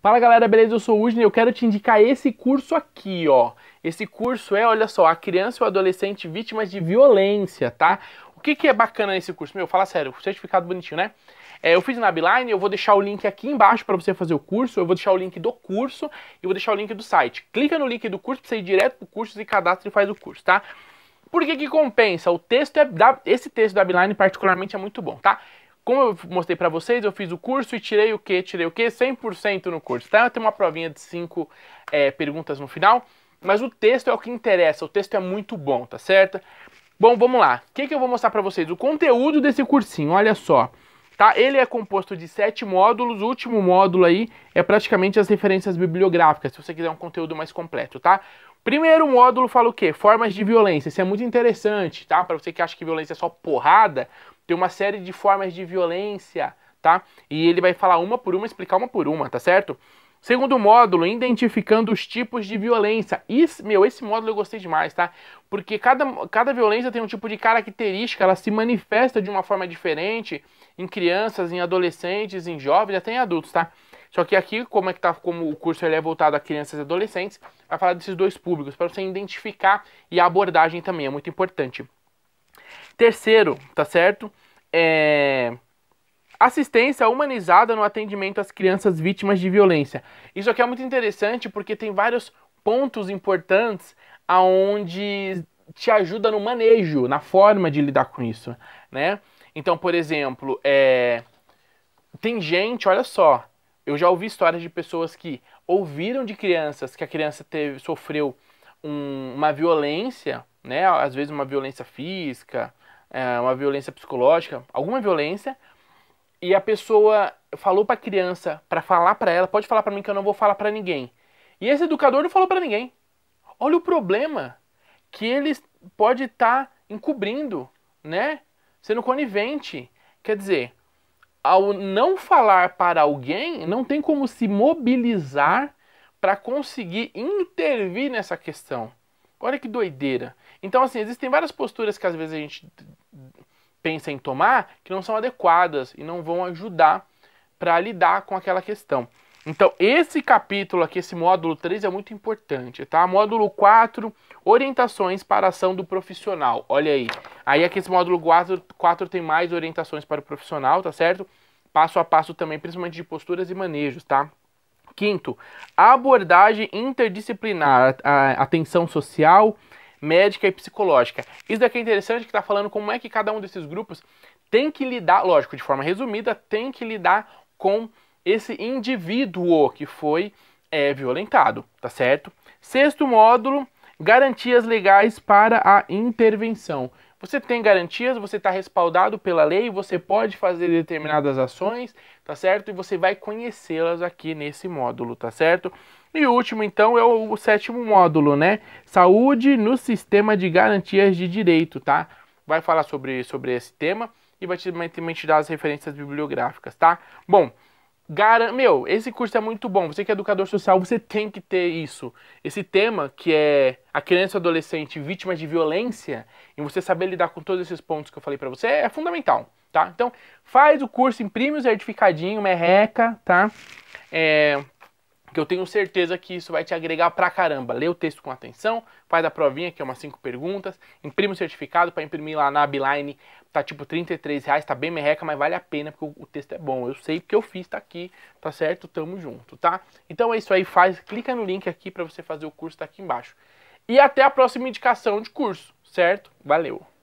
Fala galera, beleza? Eu sou o Usne e eu quero te indicar esse curso aqui, ó. Esse curso é, olha só, a criança e o adolescente vítimas de violência, tá? O que, que é bacana nesse curso? Meu, fala sério, certificado bonitinho, né? É, eu fiz na Beeline, eu vou deixar o link aqui embaixo para você fazer o curso, eu vou deixar o link do curso e vou deixar o link do site. Clica no link do curso pra você ir direto pro curso e cadastra e faz o curso, tá? Por que que compensa? O texto é da, esse texto da Beeline particularmente é muito bom, tá? Como eu mostrei para vocês, eu fiz o curso e tirei o que? Tirei o que? 100% no curso, tá? Eu uma provinha de 5 é, perguntas no final, mas o texto é o que interessa, o texto é muito bom, tá certo? Bom, vamos lá. O que, que eu vou mostrar para vocês? O conteúdo desse cursinho, olha só. Tá? Ele é composto de sete módulos, o último módulo aí é praticamente as referências bibliográficas, se você quiser um conteúdo mais completo, tá? Primeiro módulo fala o quê? Formas de violência. Isso é muito interessante, tá? Para você que acha que violência é só porrada, tem uma série de formas de violência, tá? E ele vai falar uma por uma, explicar uma por uma, tá certo? Segundo módulo, identificando os tipos de violência. Isso, meu, esse módulo eu gostei demais, tá? Porque cada, cada violência tem um tipo de característica, ela se manifesta de uma forma diferente em crianças, em adolescentes, em jovens, até em adultos, tá? Só que aqui, como é que tá, como o curso ele é voltado a crianças e adolescentes, vai falar desses dois públicos para você identificar e a abordagem também é muito importante. Terceiro, tá certo? É... Assistência humanizada no atendimento às crianças vítimas de violência. Isso aqui é muito interessante porque tem vários pontos importantes aonde te ajuda no manejo, na forma de lidar com isso, né? Então, por exemplo, é... tem gente, olha só, eu já ouvi histórias de pessoas que ouviram de crianças que a criança teve, sofreu um, uma violência, né? Às vezes uma violência física, é, uma violência psicológica, alguma violência, e a pessoa falou para a criança para falar para ela, pode falar para mim que eu não vou falar para ninguém. E esse educador não falou para ninguém. Olha o problema que ele pode estar tá encobrindo, né? Sendo conivente. Quer dizer, ao não falar para alguém, não tem como se mobilizar para conseguir intervir nessa questão. Olha que doideira. Então, assim, existem várias posturas que às vezes a gente pensa em tomar que não são adequadas e não vão ajudar para lidar com aquela questão. Então, esse capítulo aqui, esse módulo 3 é muito importante, tá? Módulo 4, orientações para a ação do profissional. Olha aí. Aí aqui esse módulo 4, 4 tem mais orientações para o profissional, tá certo? Passo a passo também, principalmente de posturas e manejos, tá? Quinto, abordagem interdisciplinar, atenção social, médica e psicológica. Isso daqui é interessante que está falando como é que cada um desses grupos tem que lidar, lógico, de forma resumida, tem que lidar com esse indivíduo que foi é, violentado, tá certo? Sexto módulo, garantias legais para a intervenção. Você tem garantias, você está respaldado pela lei, você pode fazer determinadas ações, tá certo? E você vai conhecê-las aqui nesse módulo, tá certo? E o último, então, é o sétimo módulo, né? Saúde no sistema de garantias de direito, tá? Vai falar sobre, sobre esse tema e vai te, te dar as referências bibliográficas, tá? Bom, meu, esse curso é muito bom. Você que é educador social, você tem que ter isso. Esse tema, que é a criança e o adolescente vítima de violência, e você saber lidar com todos esses pontos que eu falei para você, é fundamental, tá? Então, faz o curso, imprime o certificadinho, merreca, tá? É que eu tenho certeza que isso vai te agregar pra caramba. Lê o texto com atenção, faz a provinha, que é umas 5 perguntas, imprime o certificado para imprimir lá na Abline. tá tipo 33 reais, tá bem merreca, mas vale a pena porque o texto é bom. Eu sei porque eu fiz, tá aqui, tá certo? Tamo junto, tá? Então é isso aí, faz, clica no link aqui para você fazer o curso, tá aqui embaixo. E até a próxima indicação de curso, certo? Valeu!